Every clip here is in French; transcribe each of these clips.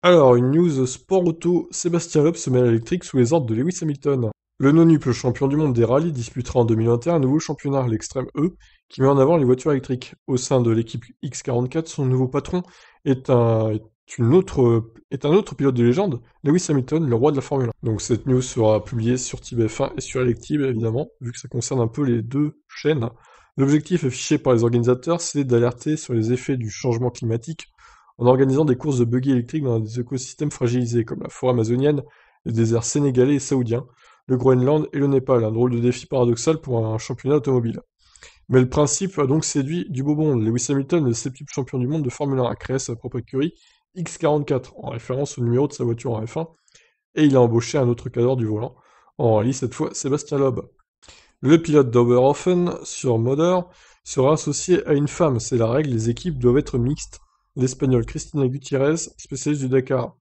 Alors, une news sport auto, Sébastien Loeb se met à l'électrique sous les ordres de Lewis Hamilton. Le nonuple champion du monde des rallyes disputera en 2021 un nouveau championnat, l'Extrême E, qui met en avant les voitures électriques. Au sein de l'équipe X44, son nouveau patron est un, autre, est un autre pilote de légende, Lewis Hamilton, le roi de la Formule 1. Donc cette news sera publiée sur TBF1 et sur Elective évidemment, vu que ça concerne un peu les deux chaînes. L'objectif affiché par les organisateurs, c'est d'alerter sur les effets du changement climatique en organisant des courses de buggy électriques dans des écosystèmes fragilisés comme la forêt amazonienne, le désert sénégalais et saoudiens, le Groenland et le Népal, un drôle de défi paradoxal pour un championnat automobile. Mais le principe a donc séduit du beau monde. Lewis Hamilton, le septième champion du monde de Formule 1, a créé sa propre écurie X44 en référence au numéro de sa voiture en F1, et il a embauché un autre cadre du volant, en rallye cette fois Sébastien Loeb. Le pilote d'Oberhofen sur Moder sera associé à une femme, c'est la règle, les équipes doivent être mixtes l'Espagnole Cristina Gutierrez spécialiste du Dakar.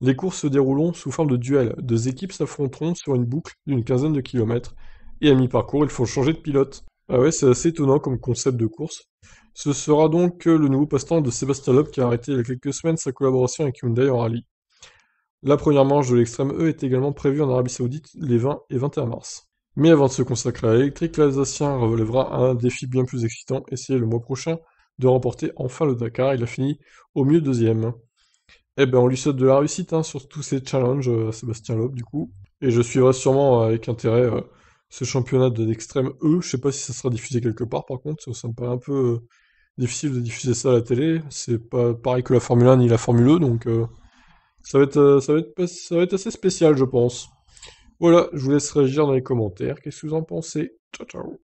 Les courses se déroulent sous forme de duel. Deux équipes s'affronteront sur une boucle d'une quinzaine de kilomètres. Et à mi-parcours, il faut changer de pilote. Ah ouais, c'est assez étonnant comme concept de course. Ce sera donc euh, le nouveau passe-temps de Sébastien Loeb qui a arrêté il y a quelques semaines sa collaboration avec Hyundai en rallye. La première manche de l'extrême E est également prévue en Arabie Saoudite les 20 et 21 mars. Mais avant de se consacrer à l'électrique, l'Alsacien relèvera un défi bien plus excitant, essayé le mois prochain, de remporter enfin le Dakar. Il a fini au mieux deuxième. Eh ben, on lui souhaite de la réussite hein, sur tous ces challenges euh, Sébastien Loeb, du coup. Et je suivrai sûrement euh, avec intérêt euh, ce championnat d'extrême E. Je sais pas si ça sera diffusé quelque part, par contre. Ça me paraît un peu difficile de diffuser ça à la télé. C'est pas pareil que la Formule 1 ni la Formule E, donc ça, va être, ça, va être, ça va être assez spécial, je pense. Voilà, je vous laisse réagir dans les commentaires. Qu'est-ce que vous en pensez Ciao, ciao